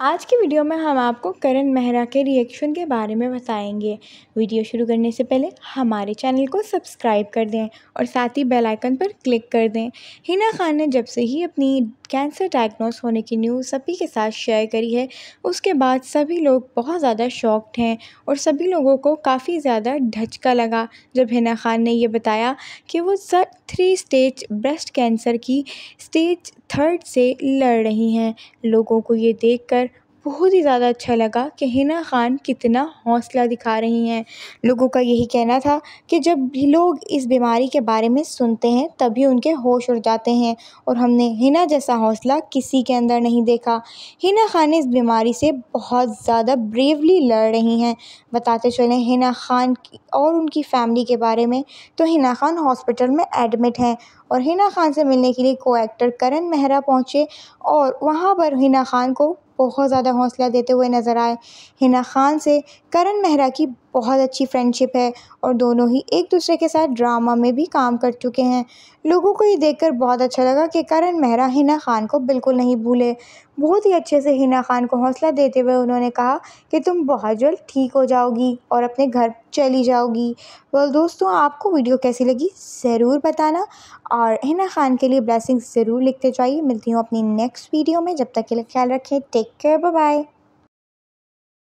आज की वीडियो में हम आपको करण मेहरा के रिएक्शन के बारे में बताएंगे वीडियो शुरू करने से पहले हमारे चैनल को सब्सक्राइब कर दें और साथ ही बेल आइकन पर क्लिक कर दें हिना खान ने जब से ही अपनी कैंसर डायग्नोस होने की न्यूज़ सभी के साथ शेयर करी है उसके बाद सभी लोग बहुत ज़्यादा शॉक्ड हैं और सभी लोगों को काफ़ी ज़्यादा ढचका लगा जब हिना खान ने ये बताया कि वो थ्री स्टेज ब्रेस्ट कैंसर की स्टेज थर्ड से लड़ रही हैं लोगों को ये देखकर बहुत ही ज़्यादा अच्छा लगा कि हिना ख़ान कितना हौसला दिखा रही हैं लोगों का यही कहना था कि जब भी लोग इस बीमारी के बारे में सुनते हैं तभी उनके होश उड़ जाते हैं और हमने हिना जैसा हौसला किसी के अंदर नहीं देखा हिना ख़ान इस बीमारी से बहुत ज़्यादा ब्रेवली लड़ रही हैं बताते चलें हिना ख़ान और उनकी फ़ैमिली के बारे में तो हिना ख़ान हॉस्पिटल में एडमिट हैं और हिना खान से मिलने के लिए को एक्टर करण मेहरा पहुँचे और वहाँ पर हिना खान को बहुत ज़्यादा हौसला देते हुए नज़र आए हिना खान से करण मेहरा की बहुत अच्छी फ्रेंडशिप है और दोनों ही एक दूसरे के साथ ड्रामा में भी काम कर चुके हैं लोगों को ये देखकर बहुत अच्छा लगा कि करण मेहरा हिना खान को बिल्कुल नहीं भूले बहुत ही अच्छे से हिना खान को हौसला देते हुए उन्होंने कहा कि तुम बहुत जल्द ठीक हो जाओगी और अपने घर चली जाओगी वल दोस्तों आपको वीडियो कैसी लगी ज़रूर बताना और हिना खान के लिए ब्लैसिंग ज़रूर लिखते जाइए मिलती हूँ अपनी नेक्स्ट वीडियो में जब तक के लिए ख्याल रखें take Take care. Bye bye.